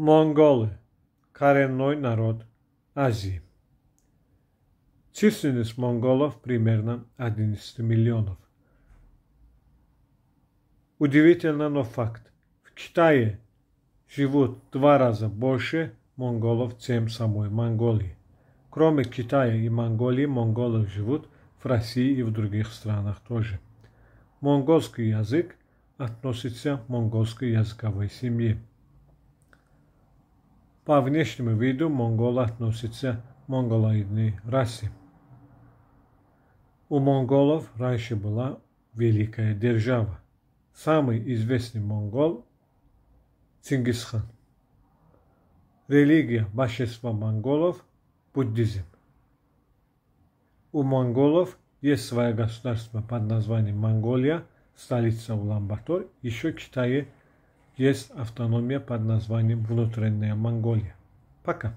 Монголы, коренной народ Азии. Численность монголов примерно 11 миллионов. Удивительно, но факт. В Китае живут в два раза больше монголов, чем самой Монголии. Кроме Китая и Монголии, монголы живут в России и в других странах тоже. Монгольский язык относится к монгольской языковой семье. По внешнему виду монголы относятся монголоидной расе. У монголов раньше была великая держава. Самый известный монгол – Цингисхан. Религия большинства монголов – буддизм. У монголов есть свое государство под названием Монголия, столица Улан-Батор, еще читая есть автономия под названием «Внутренняя Монголия». Пока.